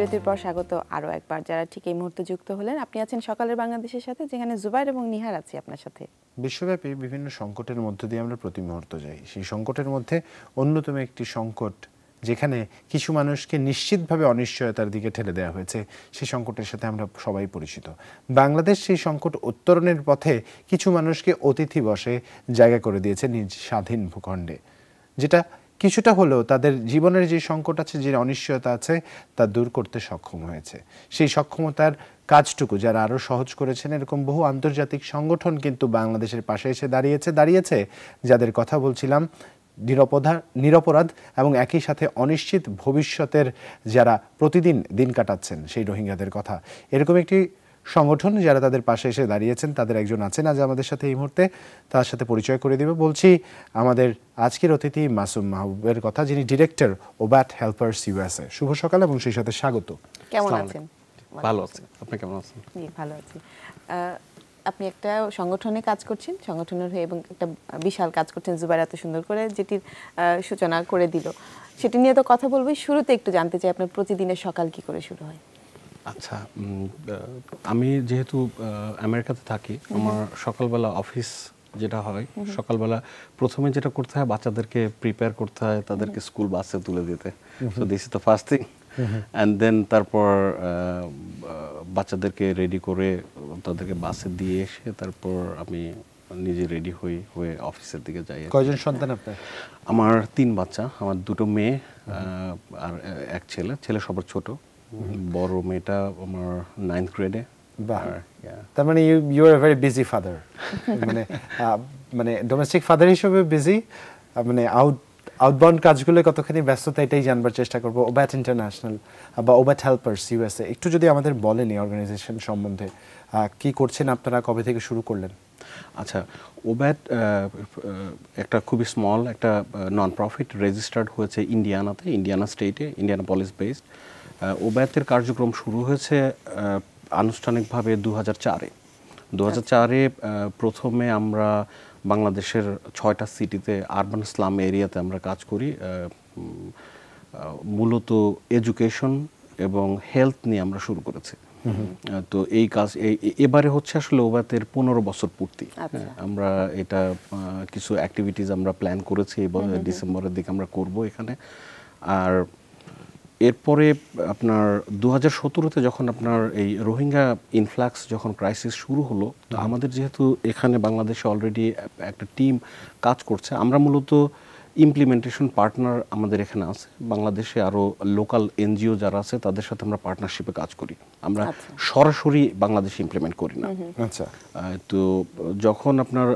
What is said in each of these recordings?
বিরতির পর স্বাগত আরও একবার যারা ঠিক এই মুহূর্তে যুক্ত হলেন আপনি আছেন সকালের বাংলাদেশের সাথে যেখানে জুবাইর এবং নিহার আছি আপনার সাথে বিশ্বব্যাপী বিভিন্ন সংকটের মধ্য দিয়ে আমরা প্রতি মুহূর্ত যাই সেই সংকটের মধ্যে অন্যতম একটি সংকট যেখানে কিছু মানুষকে নিশ্চিতভাবে অনিশ্চয়তার দিকে ঠেলে দেওয়া হয়েছে সেই সংকটের সাথে আমরা সবাই পরিচিত বাংলাদেশ সেই সংকট উত্তরণের পথে কিছু মানুষকে অতিথি বসে জায়গা করে দিয়েছে নিজ স্বাধীন ভূখণ্ডে যেটা কিছুটা হলেও তাদের জীবনের যে সংকট আছে যে অনিশ্চয়তা আছে তা দূর করতে সক্ষম হয়েছে সেই সক্ষমতার কাজটুকু যারা আরও সহজ করেছেন এরকম বহু আন্তর্জাতিক সংগঠন কিন্তু বাংলাদেশের পাশে এসে দাঁড়িয়েছে দাঁড়িয়েছে যাদের কথা বলছিলাম নিরপধা নিরপরাধ এবং একই সাথে অনিশ্চিত ভবিষ্যতের যারা প্রতিদিন দিন কাটাচ্ছেন সেই রোহিঙ্গাদের কথা এরকম একটি সংগঠন যারা তাদের পাশে এসে দাঁড়িয়েছেন তাদের একজন আছেন আজ আমাদের সাথে এই মুহূর্তে তার সাথে পরিচয় করে দেবে বলছি আমাদের আজকের অতিথি মাসুম মাহবুবের কথা যিনি ডিরেক্টর ব্যাট হেল্পার সিউএসএ শুভ সকাল এবং সেই সাথে স্বাগত কেমন আছেন ভালো আছেন আপনি কেমন আছেন জি ভালো আছি আপনি একটা সংগঠনে কাজ করছেন সংগঠনের হয়ে এবং একটা বিশাল কাজ করছেন জুবাইর এত সুন্দর করে যেটির সূচনা করে দিল সেটি নিয়ে তো কথা বলবো শুরুতে একটু জানতে চাই আপনার প্রতিদিনের সকাল কি করে শুরু হয় আচ্ছা আমি যেহেতু আমেরিকাতে থাকি আমার সকালবেলা অফিস যেটা হয় সকালবেলা প্রথমে যেটা করতে হয় বাচ্চাদেরকে প্রিপেয়ার করতে হয় তাদেরকে স্কুল বাসে তুলে দিতে তো this is the first thing and then তারপর বাচ্চাদেরকে রেডি করে তাদেরকে বাসে দিয়ে এসে তারপর আমি নিজে রেডি হই হয়ে অফিসের দিকে যাই কয়জন সন্তান আপনার আমার তিন বাচ্চা আমার দুটো মেয়ে আর এক ছেলে ছেলে সবার ছোট বড় মেয়েটা আমার নাইন্থ গ্রেডে তার মানে you you are very busy father মানে মানে ডোমেস্টিক ফাদার হিসেবে বিজি মানে আউট আউটবাউন্ড কাজগুলো কতখানি ব্যস্ততা এটাই জানবার চেষ্টা করবো ওব্যাট ইন্টারন্যাশনাল বা ওব্যাট হেল্পার্স ইউএসএ একটু যদি আমাদের বলেন এই অর্গানাইজেশন সম্বন্ধে কি করছেন আপনারা কবে থেকে শুরু করলেন আচ্ছা ওব্যাট একটা খুবই স্মল একটা নন প্রফিট রেজিস্টার্ড হয়েছে ইন্ডিয়ানাতে ইন্ডিয়ানা স্টেটে ইন্ডিয়ানা পলিস বেসড ওবায়তের কার্যক্রম শুরু হয়েছে আনুষ্ঠানিকভাবে দু হাজার চারে দু হাজার চারে প্রথমে আমরা বাংলাদেশের ছয়টা সিটিতে আরবান স্লাম এরিয়াতে আমরা কাজ করি মূলত এডুকেশন এবং হেলথ নিয়ে আমরা শুরু করেছি তো এই কাজ এবারে হচ্ছে আসলে ওবাতের পনেরো বছর পূর্তি আচ্ছা। হ্যাঁ, আমরা এটা কিছু অ্যাক্টিভিটিজ আমরা প্ল্যান করেছি এবং ডিসেম্বরের দিকে আমরা করব এখানে আর এরপরে আপনার দু হাজার সতেরোতে যখন আপনার এই রোহিঙ্গা ইনফ্লাক্স যখন ক্রাইসিস শুরু হলো তো আমাদের যেহেতু এখানে বাংলাদেশে অলরেডি একটা টিম কাজ করছে আমরা মূলত ইমপ্লিমেন্টেশন পার্টনার আমাদের এখানে আছে বাংলাদেশে আরও লোকাল এনজিও যারা আছে তাদের সাথে আমরা পার্টনারশিপে কাজ করি আমরা আচ্ছা। সরাসরি বাংলাদেশে ইমপ্লিমেন্ট করি না আচ্ছা তো যখন আপনার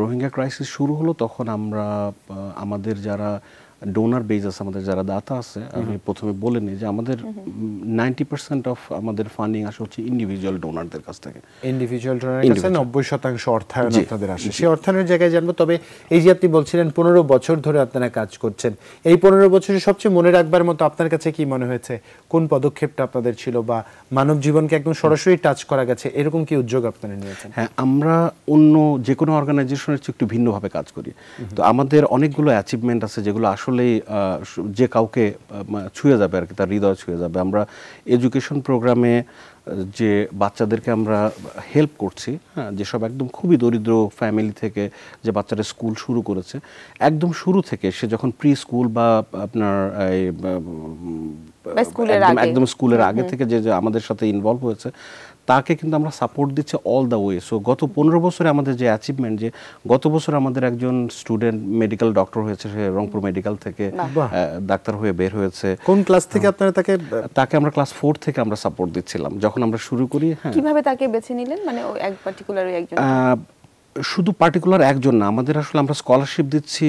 রোহিঙ্গা ক্রাইসিস শুরু হলো তখন আমরা আমাদের যারা ডোনার বেজ আছে আমাদের যারা দাতা আছে আমি প্রথমে বলে নিই যে আমাদের নাইনটি পার্সেন্ট অফ আমাদের ফান্ডিং আসে হচ্ছে ইন্ডিভিজুয়াল ডোনারদের কাছ থেকে ইন্ডিভিজুয়াল ডোনারের কাছে নব্বই শতাংশ অর্থায়ন আপনাদের আসে সেই অর্থায়নের জায়গায় জানবো তবে এই যে আপনি বলছিলেন পনেরো বছর ধরে আপনারা কাজ করছেন এই পনেরো বছরে সবচেয়ে মনে রাখবার মতো আপনার কাছে কি মনে হয়েছে কোন পদক্ষেপটা আপনাদের ছিল বা মানব জীবনকে একদম সরাসরি টাচ করা গেছে এরকম কি উদ্যোগ আপনারা নিয়েছেন হ্যাঁ আমরা অন্য যে কোনো অর্গানাইজেশনের চেয়ে একটু ভিন্নভাবে কাজ করি তো আমাদের অনেকগুলো অ্যাচিভমেন্ট আছে যেগুলো আসলে আসলেই যে কাউকে ছুঁয়ে যাবে আর কি তার হৃদয় ছুঁয়ে যাবে আমরা এডুকেশন প্রোগ্রামে যে বাচ্চাদেরকে আমরা হেল্প করছি হ্যাঁ যেসব একদম খুবই দরিদ্র ফ্যামিলি থেকে যে বাচ্চারা স্কুল শুরু করেছে একদম শুরু থেকে সে যখন প্রি স্কুল বা আপনার একদম স্কুলের আগে থেকে যে আমাদের সাথে ইনভলভ হয়েছে তাকে কিন্তু আমরা সাপোর্ট দিচ্ছি অল দ্য ওয়ে সো গত পনেরো বছরে আমাদের যে অ্যাচিভমেন্ট যে গত বছর আমাদের একজন স্টুডেন্ট মেডিকেল ডক্টর হয়েছে সে রংপুর মেডিকেল থেকে ডাক্তার হয়ে বের হয়েছে কোন ক্লাস থেকে আপনারা তাকে তাকে আমরা ক্লাস ফোর থেকে আমরা সাপোর্ট দিচ্ছিলাম যখন আমরা শুরু করি হ্যাঁ কিভাবে তাকে বেছে নিলেন মানে এক পার্টিকুলার একজন শুধু পার্টিকুলার একজন না আমাদের আসলে আমরা স্কলারশিপ দিচ্ছি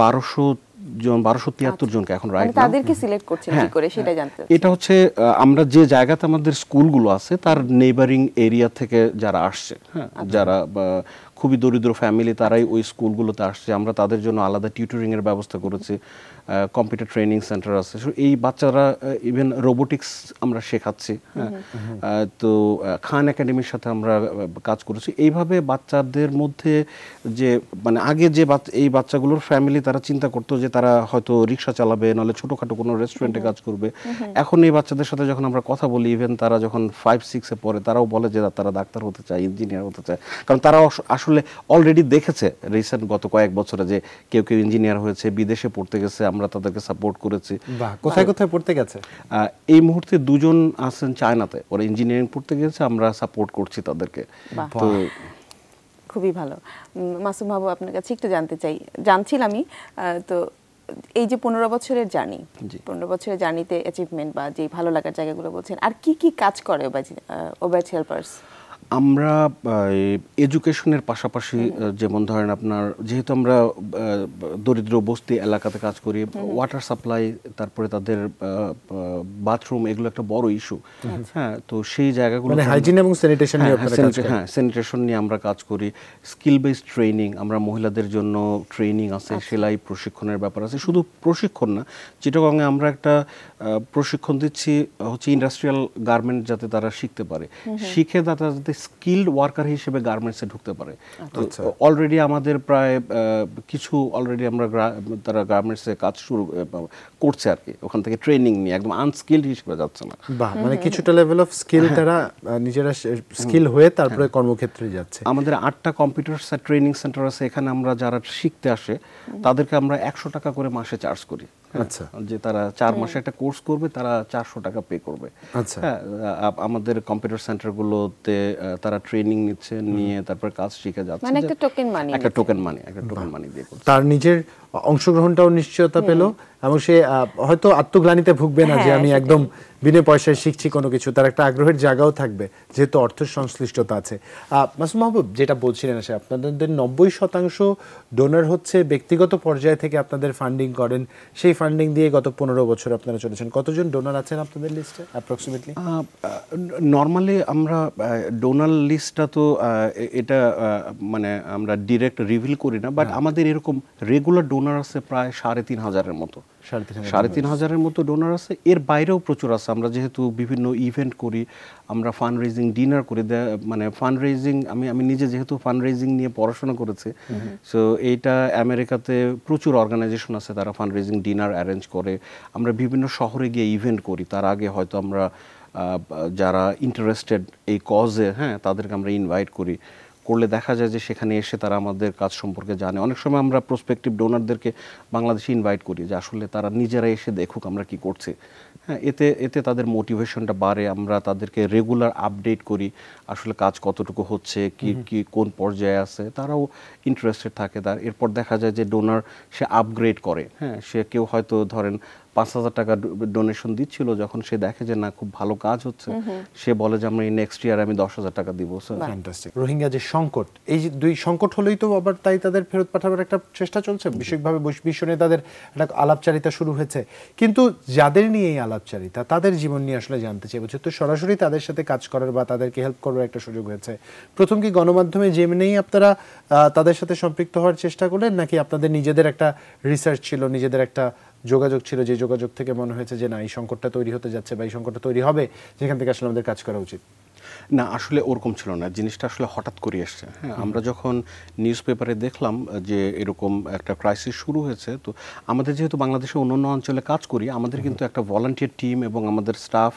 বারোশো জন বারোশো তিয়াত্তর আচ্ছা। জনকে এখন রাইট মানে তাদেরকে সিলেক্ট করছেন কি হ্যাঁ। করে সেটা জানতে এটা হচ্ছে আমরা যে জায়গাতে আমাদের স্কুলগুলো আছে তার নেইবারিং এরিয়া থেকে যারা আসছে হ্যাঁ আচ্ছা। যারা খুবই দরিদ্র ফ্যামিলি তারাই ওই স্কুলগুলোতে আসছে আমরা তাদের জন্য আলাদা টিউটরিং এর ব্যবস্থা করেছি কম্পিউটার ট্রেনিং সেন্টার আছে এই বাচ্চারা ইভেন রোবোটিক্স আমরা শেখাচ্ছি হ্যাঁ তো খান একাডেমির সাথে আমরা কাজ করেছি এইভাবে বাচ্চাদের মধ্যে যে মানে আগে যে এই বাচ্চাগুলোর ফ্যামিলি তারা চিন্তা করতো যে তারা হয়তো রিক্সা চালাবে নাহলে ছোটোখাটো কোনো রেস্টুরেন্টে কাজ করবে এখন এই বাচ্চাদের সাথে যখন আমরা কথা বলি ইভেন তারা যখন ফাইভ সিক্সে পড়ে তারাও বলে যে তারা ডাক্তার হতে চায় ইঞ্জিনিয়ার হতে চায় কারণ তারা আসলে অলরেডি দেখেছে রিসেন্ট গত কয়েক বছরে যে কেউ কেউ ইঞ্জিনিয়ার হয়েছে বিদেশে পড়তে গেছে আমরা তাদেরকে সাপোর্ট করেছি কোথায় কোথায় পড়তে গেছে এই মুহূর্তে দুজন আছেন চায়নাতে ওরা ইঞ্জিনিয়ারিং পড়তে গেছে আমরা সাপোর্ট করছি তাদেরকে তো খুবই ভালো মাসুম বাবু আপনার কাছে একটু জানতে চাই জানছিলামই তো এই যে পনেরো বছরের জার্নি পনেরো বছরের জার্নিতে অ্যাচিভমেন্ট বা যে ভালো লাগার জায়গাগুলো বলছেন আর কি কি কাজ করে ওবাইজ হেল্পার্স আমরা এডুকেশনের পাশাপাশি যেমন ধরেন আপনার যেহেতু আমরা দরিদ্র বস্তি এলাকাতে কাজ করি ওয়াটার সাপ্লাই তারপরে তাদের বাথরুম এগুলো একটা বড় ইস্যু আচ্ছা। হ্যাঁ তো সেই জায়গাগুলো হাইজিন মানে এবং স্যানিটেশন হ্যাঁ স্যানিটেশন হ্যাঁ, নিয়ে আমরা কাজ করি স্কিল বেসড ট্রেনিং আমরা মহিলাদের জন্য ট্রেনিং আছে আচ্ছা। সেলাই প্রশিক্ষণের ব্যাপার আছে শুধু প্রশিক্ষণ না চিটাগংয়ে আমরা একটা প্রশিক্ষণ দিচ্ছি হচ্ছে ইন্ডাস্ট্রিয়াল গার্মেন্ট যাতে তারা শিখতে পারে শিখে তারা যাতে স্কিল্ড ওয়ার্কার হিসেবে গার্মেন্টসে ঢুকতে পারে অলরেডি আচ্ছা। আমাদের প্রায় কিছু অলরেডি আমরা তারা গার্মেন্টসে কাজ শুরু করছে আর কি ওখান থেকে ট্রেনিং নিয়ে একদম আনস্কিল্ড হিসেবে যাচ্ছে না বাহ মানে হ্যাঁ। কিছুটা লেভেল অফ স্কিল তারা নিজেরা স্কিল হয়ে তারপরে হ্যাঁ। কর্মক্ষেত্রে যাচ্ছে আমাদের আটটা কম্পিউটার ট্রেনিং সেন্টার আছে এখানে আমরা যারা শিখতে আসে তাদেরকে আমরা একশো টাকা করে মাসে চার্জ করি আচ্ছা যে তারা চার হ্যাঁ। মাসে একটা কোর্স করবে তারা চারশো টাকা পে করবে আচ্ছা হ্যাঁ, আমাদের কম্পিউটার গুলোতে তারা ট্রেনিং নিচ্ছে নিয়ে তারপর কাজ শিখে যাচ্ছে মানে একটা টোকেন মানি একটা টোকেন মানি একটা টোকেন মানি দিয়ে তার নিজের অংশগ্রহণটাও নিশ্চয়তা পেল এবং সে হয়তো আত্মগ্লানিতে ভুগবে না যে হ্যাঁ, আমি একদম বিনে পয়সায় শিখছি কোনো কিছু তার একটা আগ্রহের জায়গাও থাকবে যেহেতু অর্থ সংশ্লিষ্টতা আছে মাসুম মাহবুব যেটা বলছিলেন আসে আপনাদের নব্বই শতাংশ ডোনার হচ্ছে ব্যক্তিগত পর্যায় থেকে আপনাদের ফান্ডিং করেন সেই ফান্ডিং দিয়ে গত পনেরো বছর আপনারা চলেছেন কতজন ডোনার আছেন আপনাদের লিস্টে অ্যাপ্রক্সিমেটলি নর্মালি আমরা ডোনার লিস্টটা তো এটা মানে আমরা ডিরেক্ট রিভিল করি না বাট হ্যাঁ। আমাদের এরকম রেগুলার ডোনার আছে প্রায় সাড়ে তিন হাজারের মতো সাড়ে তিন হাজারের মতো ডোনার আছে এর বাইরেও প্রচুর আছে আমরা যেহেতু বিভিন্ন ইভেন্ট করি আমরা ফান্ড রেজিং ডিনার করি মানে ফান্ড রেজিং আমি আমি নিজে যেহেতু ফান্ড রেজিং নিয়ে পড়াশোনা করেছি সো এইটা আমেরিকাতে প্রচুর অর্গানাইজেশন আছে তারা ফান্ড রেজিং ডিনার অ্যারেঞ্জ করে আমরা বিভিন্ন শহরে গিয়ে ইভেন্ট করি তার আগে হয়তো আমরা যারা ইন্টারেস্টেড এই কজে হ্যাঁ তাদেরকে আমরা ইনভাইট করি করলে দেখা যায় যে সেখানে এসে তারা আমাদের কাজ সম্পর্কে জানে অনেক সময় আমরা প্রসপেক্টিভ ডোনারদেরকে বাংলাদেশে ইনভাইট করি যে আসলে তারা নিজেরা এসে দেখুক আমরা কি করছি হ্যাঁ এতে এতে তাদের মোটিভেশনটা বাড়ে আমরা তাদেরকে রেগুলার আপডেট করি আসলে কাজ কতটুকু হচ্ছে কি কি কোন পর্যায়ে আছে তারাও ইন্টারেস্টেড থাকে তার এরপর দেখা যায় যে ডোনার সে আপগ্রেড করে হ্যাঁ সে কেউ হয়তো ধরেন পাঁচ হাজার টাকা ডোনেশন দিচ্ছিল যখন সে দেখে যে না খুব ভালো কাজ হচ্ছে সে বলে যে আমরা এই নেক্সট ইয়ার আমি দশ হাজার টাকা দিব রোহিঙ্গা যে সংকট এই দুই সংকট হলেই তো আবার তাই তাদের ফেরত পাঠাবার একটা চেষ্টা চলছে বিশেষভাবে বিশ্ব নেতাদের একটা আলাপচারিতা শুরু হয়েছে কিন্তু যাদের নিয়ে এই আলাপচারিতা তাদের জীবন নিয়ে আসলে জানতে চাই চাইবো তো সরাসরি তাদের সাথে কাজ করার বা তাদেরকে হেল্প করার একটা সুযোগ হয়েছে প্রথম কি গণমাধ্যমে যেমনেই আপনারা তাদের সাথে সম্পৃক্ত হওয়ার চেষ্টা করলেন নাকি আপনাদের নিজেদের একটা রিসার্চ ছিল নিজেদের একটা যোগাযোগ ছিল যে যোগাযোগ থেকে মনে হয়েছে যে না এই সংকটটা তৈরি হতে যাচ্ছে বা এই সংকটটা তৈরি হবে যেখান থেকে আসলে আমাদের কাজ করা উচিত না আসলে ওরকম ছিল না জিনিসটা আসলে হঠাৎ করে এসছে হ্যাঁ আমরা যখন নিউজ পেপারে দেখলাম যে এরকম একটা ক্রাইসিস শুরু হয়েছে তো আমাদের যেহেতু বাংলাদেশে অন্যান্য অঞ্চলে কাজ করি আমাদের কিন্তু একটা ভলান্টিয়ার টিম এবং আমাদের স্টাফ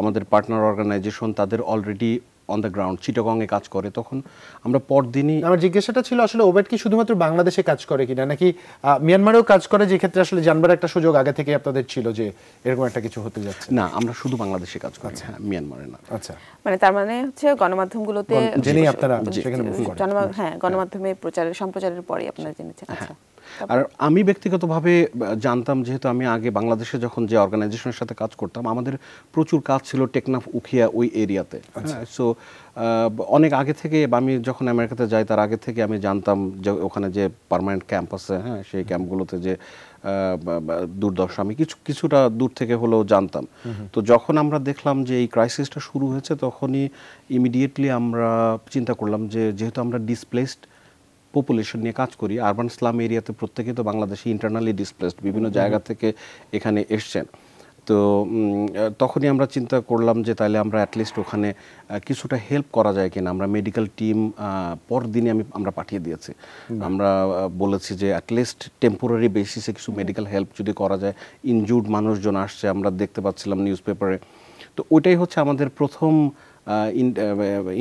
আমাদের পার্টনার অর্গানাইজেশন তাদের অলরেডি অন দ্য গ্রাউন্ড চিটাগংয়ে কাজ করে তখন আমরা পরদিনই আমার জিজ্ঞাসাটা ছিল আসলে ওবেট কি শুধুমাত্র বাংলাদেশে কাজ করে কিনা নাকি মিয়ানমারেও কাজ করে যে ক্ষেত্রে আসলে জানবার একটা সুযোগ আগে থেকে আপনাদের ছিল যে এরকম একটা কিছু হতে যাচ্ছে না আমরা শুধু বাংলাদেশে কাজ করি আচ্ছা। হ্যাঁ মিয়ানমারে না আচ্ছা মানে তার মানে হচ্ছে গণমাধ্যমগুলোতে জেনেই আপনারা সেখানে করেন হ্যাঁ গণমাধ্যমে প্রচারের সম্প্রচারের পরেই আপনারা জেনেছেন হ্যাঁ। আচ্ছা আর আমি ব্যক্তিগতভাবে জানতাম যেহেতু আমি আগে বাংলাদেশে যখন যে অর্গানাইজেশনের সাথে কাজ করতাম আমাদের প্রচুর কাজ ছিল টেকনাফ উখিয়া ওই এরিয়াতে সো হ্যাঁ, আচ্ছা। অনেক আগে থেকে আমি যখন আমেরিকাতে যাই তার আগে থেকে আমি জানতাম যে ওখানে যে পারমানেন্ট ক্যাম্প আছে হ্যাঁ সেই ক্যাম্পগুলোতে যে দুর্দশা আমি কিছু কিছুটা দূর থেকে হলেও জানতাম তো যখন আমরা দেখলাম যে এই ক্রাইসিসটা শুরু হয়েছে তখনই ইমিডিয়েটলি আমরা চিন্তা করলাম যে যেহেতু আমরা ডিসপ্লেসড পপুলেশন নিয়ে কাজ করি আরবান স্লাম এরিয়াতে প্রত্যেকে তো বাংলাদেশে ইন্টারনালি ডিসপ্লেসড বিভিন্ন জায়গা থেকে এখানে এসছেন তো তখনই আমরা চিন্তা করলাম যে তাহলে আমরা অ্যাটলিস্ট ওখানে কিছুটা হেল্প করা যায় কিনা আমরা মেডিকেল টিম দিনে আমি আমরা পাঠিয়ে দিয়েছি আমরা বলেছি যে অ্যাটলিস্ট টেম্পোরারি বেসিসে কিছু মেডিকেল হেল্প যদি করা যায় ইনজুর্ড মানুষজন আসছে আমরা দেখতে পাচ্ছিলাম নিউজ পেপারে তো ওইটাই হচ্ছে আমাদের প্রথম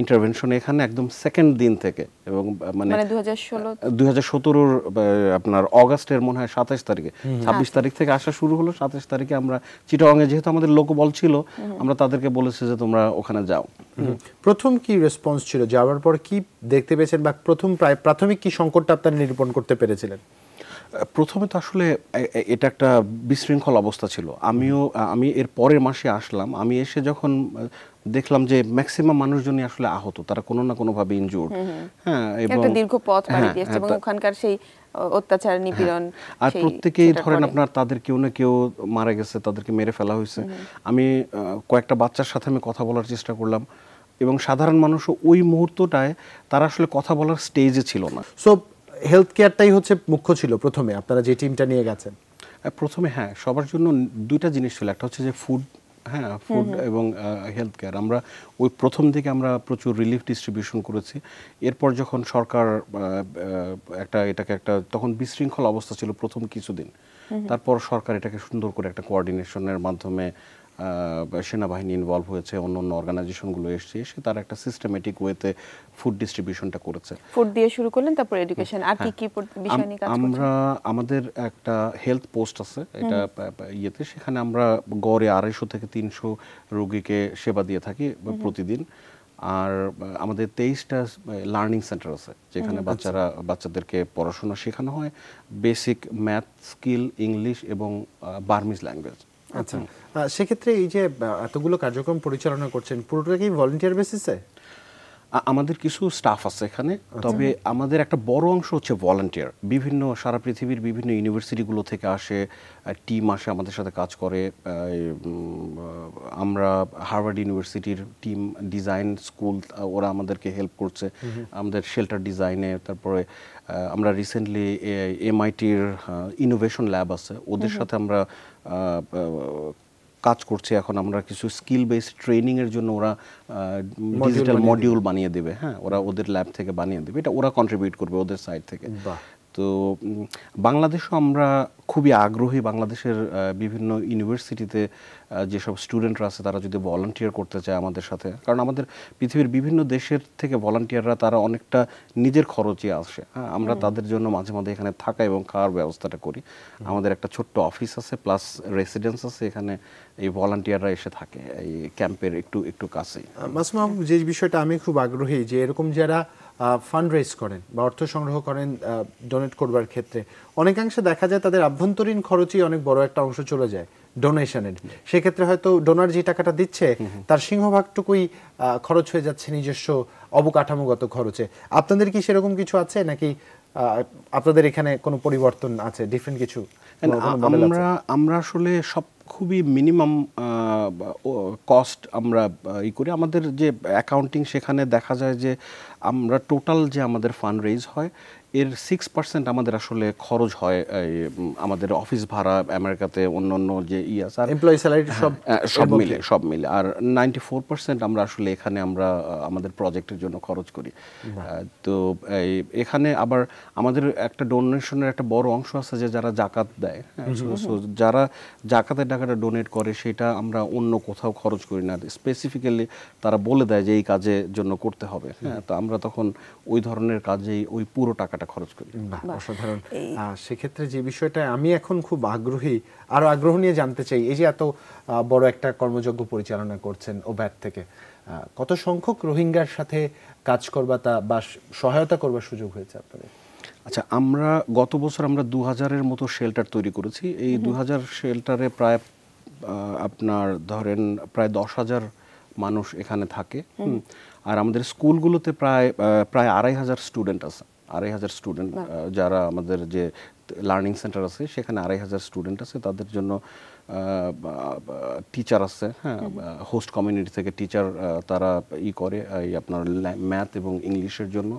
ইন্টারভেনশন এখানে একদম সেকেন্ড দিন থেকে এবং মানে, মানে দুই হাজার আপনার অগাস্টের মনে হয় সাতাশ তারিখে ছাব্বিশ আচ্ছা। তারিখ থেকে আসা শুরু হলো সাতাশ তারিখে আমরা চিটাঙে যেহেতু আমাদের লোকবল ছিল আমরা তাদেরকে বলেছি যে তোমরা ওখানে যাও প্রথম কি রেসপন্স ছিল যাওয়ার পর কি দেখতে পেয়েছেন বা প্রথম প্রায় প্রাথমিক কি সংকটটা আপনারা নিরূপণ করতে পেরেছিলেন প্রথমে তো আসলে এটা একটা বিশৃঙ্খল অবস্থা ছিল আমিও আমি এর পরের মাসে আসলাম আমি এসে যখন দেখলাম যে ম্যাক্সিমাম মানুষজনই আসলে আহত তারা কোনো না কোনোভাবে ইনজুর্ড হ্যাঁ এবং দীর্ঘ পথ পাড়ি হ্যাঁ, দিয়েছে হ্যাঁ, এবং ওখানকার সেই অত্যাচার হ্যাঁ, নিপীড়ন আর প্রত্যেকেই ধরেন আপনার তাদের কেউ না কেউ মারা গেছে তাদেরকে মেরে ফেলা হয়েছে আমি কয়েকটা বাচ্চার সাথে আমি কথা বলার চেষ্টা করলাম এবং সাধারণ মানুষ ওই মুহূর্তটায় তারা আসলে কথা বলার স্টেজে ছিল না সো হেলথ কেয়ারটাই হচ্ছে মুখ্য ছিল প্রথমে আপনারা যে টিমটা নিয়ে গেছেন প্রথমে হ্যাঁ সবার জন্য দুইটা জিনিস ছিল একটা হচ্ছে যে ফুড হ্যাঁ ফুড এবং হেলথ কেয়ার আমরা ওই প্রথম দিকে আমরা প্রচুর রিলিফ ডিস্ট্রিবিউশন করেছি এরপর যখন সরকার একটা এটাকে একটা তখন বিশৃঙ্খল অবস্থা ছিল প্রথম কিছুদিন তারপর সরকার এটাকে সুন্দর করে একটা কোঅর্ডিনেশনের মাধ্যমে সেনাবাহিনী ইনভলভ হয়েছে অন্য অন্য অর্গানাইজেশনগুলো এসছে এসে তারা একটা সিস্টেমেটিক ওয়েতে ফুড ডিস্ট্রিবিউশনটা করেছে ফুড দিয়ে শুরু করলেন তারপর এডুকেশন আর কি হ্যাঁ। কি বিষয় নিয়ে কাজ আমরা আমাদের একটা হেলথ পোস্ট আছে এটা ইয়েতে সেখানে আমরা গড়ে আড়াইশো থেকে তিনশো রোগীকে সেবা দিয়ে থাকি প্রতিদিন আর আমাদের তেইশটা লার্নিং সেন্টার আছে যেখানে বাচ্চারা বাচ্চাদেরকে পড়াশোনা শেখানো হয় বেসিক ম্যাথ স্কিল ইংলিশ এবং বার্মিজ ল্যাঙ্গুয়েজ আচ্ছা সেক্ষেত্রে এই যে এতগুলো কার্যক্রম পরিচালনা করছেন পুরোটা কি ভলেন্টিয়ার বেসিসে আমাদের কিছু স্টাফ আছে এখানে আচ্ছা। তবে আমাদের একটা বড় অংশ হচ্ছে ভলেন্টিয়ার বিভিন্ন সারা পৃথিবীর বিভিন্ন ইউনিভার্সিটিগুলো থেকে আসে টিম আসে আমাদের সাথে কাজ করে আমরা হার্ভার্ড ইউনিভার্সিটির টিম ডিজাইন স্কুল ওরা আমাদেরকে হেল্প করছে আমাদের শেল্টার ডিজাইনে তারপরে আমরা রিসেন্টলি এমআইটির ইনোভেশন ল্যাব আছে ওদের সাথে আমরা কাজ করছে এখন আমরা কিছু স্কিল বেস এর জন্য ওরা ডিজিটাল মডিউল বানিয়ে দেবে হ্যাঁ ওরা ওদের ল্যাব থেকে বানিয়ে দেবে এটা ওরা কন্ট্রিবিউট করবে ওদের সাইড থেকে তো বাংলাদেশও আমরা খুবই আগ্রহী বাংলাদেশের বিভিন্ন ইউনিভার্সিটিতে যেসব স্টুডেন্টরা আছে তারা যদি ভলান্টিয়ার করতে চায় আমাদের সাথে কারণ আমাদের পৃথিবীর বিভিন্ন দেশের থেকে ভলান্টিয়াররা তারা অনেকটা নিজের খরচে আসে হ্যাঁ আমরা তাদের জন্য মাঝে মাঝে এখানে থাকা এবং খাওয়ার ব্যবস্থাটা করি আমাদের একটা ছোট্ট অফিস আছে প্লাস রেসিডেন্স আছে এখানে এই ভলান্টিয়াররা এসে থাকে এই ক্যাম্পের একটু একটু কাছেই মাসমাহ যে বিষয়টা আমি খুব আগ্রহী যে এরকম যারা ফান্ডরেজ করেন বা অর্থ সংগ্রহ করেন ডোনেট করবার ক্ষেত্রে অনেকাংশে দেখা যায় তাদের আভ্যন্তরীণ খরচই অনেক বড় একটা অংশ চলে যায় ডোনেশনের সেক্ষেত্রে হয়তো ডোনার যে টাকাটা দিচ্ছে তার সিংহভাগটুকুই খরচ হয়ে যাচ্ছে নিজস্ব অবকাঠামোগত খরচে আপনাদের কি সেরকম কিছু আছে নাকি আপনাদের এখানে কোনো পরিবর্তন আছে ডিফারেন্ট কিছু আমরা আমরা আসলে সব খুবই মিনিমাম কস্ট আমরা ই করি আমাদের যে অ্যাকাউন্টিং সেখানে দেখা যায় যে আমরা টোটাল যে আমাদের ফান্ড রেজ হয় এর সিক্স পার্সেন্ট আমাদের আসলে খরচ হয় আমাদের অফিস ভাড়া আমেরিকাতে অন্য অন্য যে ইয়ে আছে আর এমপ্লয়ি স্যালারি সব হ্যাঁ, সব মিলে সব মিলে আর নাইনটি ফোর পার্সেন্ট আমরা আসলে এখানে আমরা আমাদের প্রজেক্টের জন্য খরচ করি তো এখানে আবার আমাদের একটা ডোনেশনের একটা বড় অংশ আছে যে যারা জাকাত দেয় হ্যাঁ, যারা জাকাতের টাকাটা ডোনেট করে সেটা আমরা অন্য কোথাও খরচ করি না স্পেসিফিক্যালি তারা বলে দেয় যে এই কাজের জন্য করতে হবে হ্যাঁ তো আমরা তখন ওই ধরনের কাজেই ওই পুরো টাকাটা টাকাটা খরচ করি অসাধারণ সেক্ষেত্রে যে বিষয়টা আমি এখন খুব আগ্রহী আরও আগ্রহ নিয়ে জানতে চাই এই যে এত বড় একটা কর্মযোগ্য পরিচালনা করছেন ওব্যাট থেকে কত সংখ্যক রোহিঙ্গার সাথে কাজ করবা তা বা সহায়তা করবার সুযোগ হয়েছে আপনাদের আচ্ছা আমরা গত বছর আমরা দু হাজারের মতো শেল্টার তৈরি করেছি এই দু হাজার শেল্টারে প্রায় আপনার ধরেন প্রায় দশ হাজার মানুষ এখানে থাকে আর আমাদের স্কুলগুলোতে প্রায় প্রায় আড়াই হাজার স্টুডেন্ট আছে আড়াই হাজার স্টুডেন্ট যারা আমাদের যে লার্নিং সেন্টার আছে সেখানে আড়াই হাজার স্টুডেন্ট আছে তাদের জন্য টিচার আছে হ্যাঁ হোস্ট কমিউনিটি থেকে টিচার তারা ই করে এই আপনার ম্যাথ এবং ইংলিশের জন্য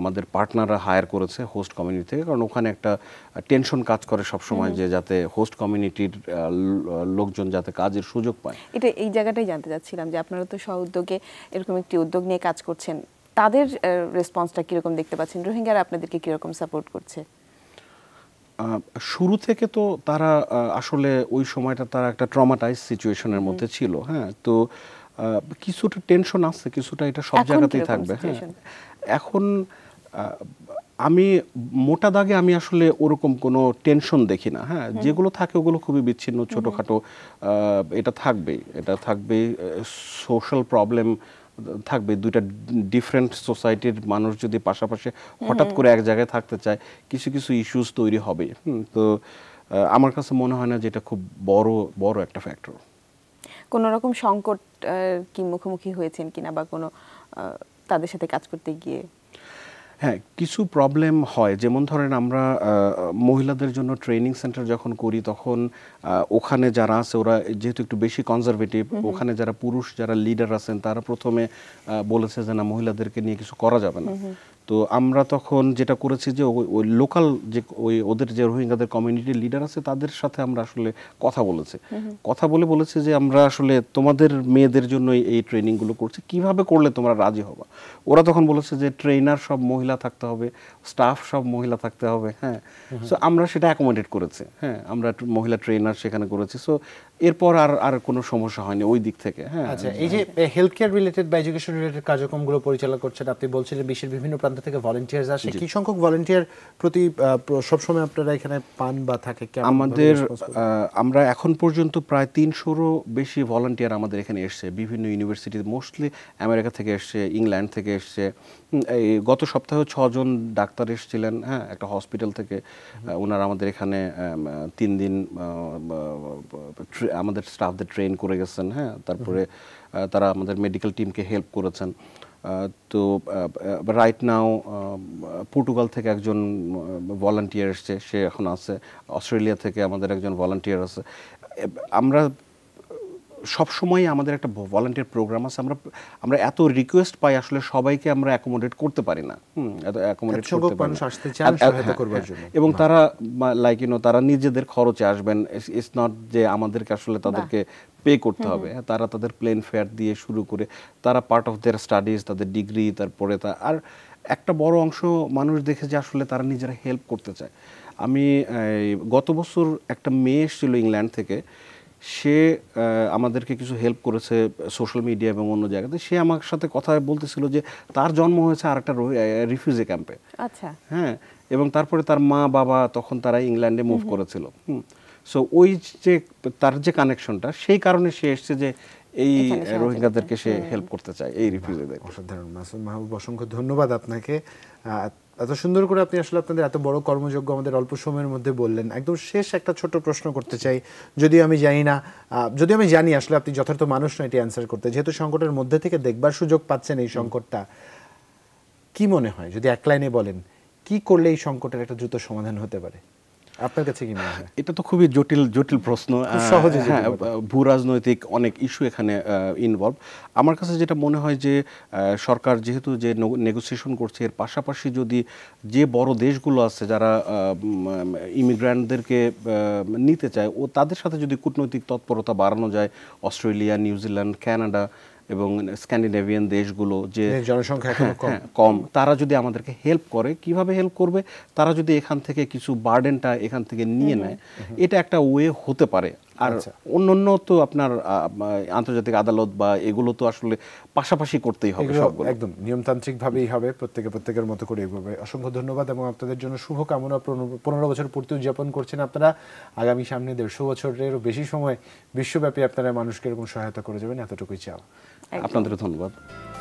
আমাদের পার্টনাররা হায়ার করেছে হোস্ট কমিউনিটি থেকে কারণ ওখানে একটা টেনশন কাজ করে সব সময় যে যাতে হোস্ট কমিউনিটির লোকজন যাতে কাজের সুযোগ পায় এটা এই জায়গাটাই জানতে চাচ্ছিলাম যে আপনারা তো সহ উদ্যোগে এরকম একটি উদ্যোগ নিয়ে কাজ করছেন তাদের রেসপন্সটা কিরকম দেখতে পাচ্ছেন রোহিঙ্গারা আপনাদেরকে কিরকম সাপোর্ট করছে শুরু থেকে তো তারা আসলে ওই সময়টা তারা একটা ট্রমাটাইজ সিচুয়েশনের মধ্যে ছিল হ্যাঁ তো কিছুটা টেনশন আছে কিছুটা এটা সব জায়গাতেই থাকবে হ্যাঁ এখন আমি মোটা দাগে আমি আসলে ওরকম কোনো টেনশন দেখি না হ্যাঁ যেগুলো থাকে ওগুলো খুবই বিচ্ছিন্ন ছোটোখাটো এটা থাকবেই এটা থাকবে সোশ্যাল প্রবলেম থাকবে দুইটা ডিফারেন্ট সোসাইটির মানুষ যদি পাশাপাশি হঠাৎ করে এক জায়গায় থাকতে চায় কিছু কিছু ইস্যুস তৈরি হবে তো আমার কাছে মনে হয় না যে এটা খুব বড় বড় একটা ফ্যাক্টর কোনো রকম সংকট কি মুখোমুখি হয়েছেন কিনা বা কোনো তাদের সাথে কাজ করতে গিয়ে হ্যাঁ কিছু প্রবলেম হয় যেমন ধরেন আমরা মহিলাদের জন্য ট্রেনিং সেন্টার যখন করি তখন ওখানে যারা আছে ওরা যেহেতু একটু বেশি কনজারভেটিভ ওখানে যারা পুরুষ যারা লিডার আছেন তারা প্রথমে বলেছে যে না মহিলাদেরকে নিয়ে কিছু করা যাবে না তো আমরা তখন যেটা করেছি যে ওই লোকাল যে ওই ওদের যে রোহিঙ্গাদের কমিউনিটি লিডার আছে তাদের সাথে আমরা আসলে কথা বলেছি কথা বলে বলেছি যে আমরা আসলে তোমাদের মেয়েদের জন্য এই ট্রেনিংগুলো করছি কিভাবে করলে তোমরা রাজি হবা ওরা তখন বলেছে যে ট্রেনার সব মহিলা থাকতে হবে স্টাফ সব মহিলা থাকতে হবে হ্যাঁ সো আমরা সেটা অ্যাকোমোডেট করেছি হ্যাঁ আমরা মহিলা ট্রেনার সেখানে করেছি সো এরপর আর আর কোনো সমস্যা হয়নি ওই দিক থেকে হ্যাঁ আচ্ছা এই যে হেলথ কেয়ার রিলেটেড বা এডুকেশন রিলেটেড কার্যক্রমগুলো পরিচালনা করছেন আপনি বলছিলেন বিশ্বের বিভিন্ন প্রান্ত সেন্টার থেকে ভলেন্টিয়ার্স আসে কি সংখ্যক ভলেন্টিয়ার প্রতি সবসময় আপনারা এখানে পান বা থাকে আমাদের আমরা এখন পর্যন্ত প্রায় তিনশোরও বেশি ভলেন্টিয়ার আমাদের এখানে এসছে বিভিন্ন ইউনিভার্সিটি মোস্টলি আমেরিকা থেকে এসছে ইংল্যান্ড থেকে এসছে এই গত সপ্তাহে ছজন ডাক্তার এসেছিলেন হ্যাঁ একটা হসপিটাল থেকে ওনারা আমাদের এখানে তিন দিন আমাদের স্টাফদের ট্রেন করে গেছেন হ্যাঁ তারপরে তারা আমাদের মেডিকেল টিমকে হেল্প করেছেন তো রাইট নাও পর্তুগাল থেকে একজন ভলান্টিয়ার এসছে সে এখন আছে অস্ট্রেলিয়া থেকে আমাদের একজন ভলান্টিয়ার আছে আমরা সব সময় আমাদের একটা ভলান্টিয়ার প্রোগ্রাম আছে আমরা আমরা এত রিকোয়েস্ট পাই আসলে সবাইকে আমরা অ্যাকোমোডেট করতে পারি না এত অ্যাকোমোডেট করতে পারি না চান সহায়তা হ্যাঁ, করবার হ্যাঁ। জন্য এবং তারা লাইক ইউ নো তারা নিজেদের খরচে আসবেন ইটস নট যে আমাদেরকে আসলে তাদেরকে পে করতে হবে তারা তাদের প্লেন ফেয়ার দিয়ে শুরু করে তারা পার্ট অফ দেয়ার স্টাডিজ তাদের ডিগ্রি তারপরে তা আর একটা বড় অংশ মানুষ দেখে যে আসলে তারা নিজেরা হেল্প করতে চায় আমি গত বছর একটা মেয়ে এসেছিল ইংল্যান্ড থেকে সে আমাদেরকে কিছু হেল্প করেছে সোশ্যাল মিডিয়া এবং অন্য জায়গাতে সে আমার সাথে কথা বলতেছিল যে তার জন্ম হয়েছে আর একটা রিফিউজি ক্যাম্পে আচ্ছা হ্যাঁ এবং তারপরে তার মা বাবা তখন তারা ইংল্যান্ডে মুভ করেছিল সো ওই যে তার যে কানেকশনটা সেই কারণে সে এসছে যে এই রোহিঙ্গাদেরকে সে হেল্প হ্যাঁ। করতে চায় এই রিফিউজিদের অসাধারণ মাসুম মাহবুব অসংখ্য ধন্যবাদ আপনাকে এত সুন্দর করে আপনি আসলে আপনাদের এত বড় কর্মযোগ্য আমাদের অল্প সময়ের মধ্যে বললেন একদম শেষ একটা ছোট প্রশ্ন করতে চাই যদি আমি জানি না যদি আমি জানি আসলে আপনি যথার্থ মানুষ নয় এটি অ্যান্সার করতে যেহেতু সংকটের মধ্যে থেকে দেখবার সুযোগ পাচ্ছেন এই সংকটটা কি মনে হয় যদি এক লাইনে বলেন কি করলে এই সংকটের একটা দ্রুত সমাধান হতে পারে আপনার কাছে কি মনে হয় এটা তো খুবই জটিল জটিল প্রশ্ন সহজে হ্যাঁ ভূ রাজনৈতিক অনেক ইস্যু এখানে ইনভলভ আমার কাছে যেটা মনে হয় যে সরকার যেহেতু যে নেগোসিয়েশন করছে এর পাশাপাশি যদি যে বড় দেশগুলো আছে যারা ইমিগ্রান্টদেরকে নিতে চায় ও তাদের সাথে যদি কূটনৈতিক তৎপরতা বাড়ানো যায় অস্ট্রেলিয়া নিউজিল্যান্ড ক্যানাডা এবং স্ক্যান্ডিনেভিয়ান দেশগুলো যে মানে জনসংখ্যা হ্যাঁ, কম তারা যদি আমাদেরকে হেল্প করে কিভাবে হেল্প করবে তারা যদি এখান থেকে কিছু বার্ডেনটা এখান থেকে নিয়ে নেয় এটা একটা ওয়ে হতে পারে আর অন্য আচ্ছা। অন্য তো আপনার আন্তর্জাতিক আদালত বা এগুলো তো আসলে পাশাপাশি করতেই হবে সবগুলো একদম নিয়মতান্ত্রিকভাবেই হবে প্রত্যেকে প্রত্যেকের মতো করে এইভাবে অসংখ্য ধন্যবাদ এবং আপনাদের জন্য শুভকামনা পনেরো বছর পূর্তি উদযাপন করছেন আপনারা আগামী সামনে দেড়শো বছরেরও বেশি সময় বিশ্বব্যাপী আপনারা মানুষকে এরকম সহায়তা করে যাবেন এতটুকুই চাও আপনাদেরও ধন্যবাদ